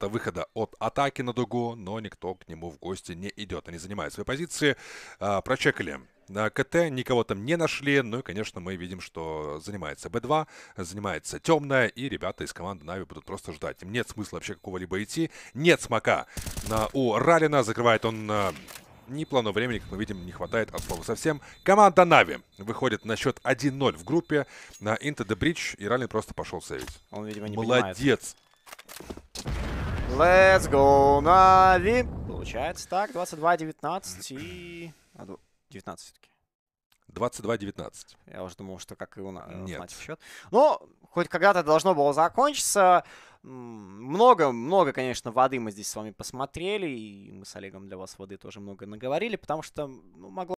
выхода от атаки на дугу, но никто к нему в гости не идет. Они занимают свои позиции. А, прочекали КТ, никого там не нашли. Ну и, конечно, мы видим, что занимается Б2, занимается темная, и ребята из команды Нави будут просто ждать. Им нет смысла вообще какого-либо идти. Нет смока у Ралина. Закрывает он а, ни плану времени, как мы видим, не хватает от слова совсем. Команда Нави выходит на счет 1-0 в группе на Into the Bridge, и Ралин просто пошел сейвить. Он, видимо, не Молодец! Понимает. Let's go, Na'Vi! Получается так, 22-19 и... 19 все-таки. 22-19. Я уже думал, что как и у нас э, Нет. счет. Но ну, хоть когда-то должно было закончиться. Много, много, конечно, воды мы здесь с вами посмотрели, и мы с Олегом для вас воды тоже много наговорили, потому что ну, могло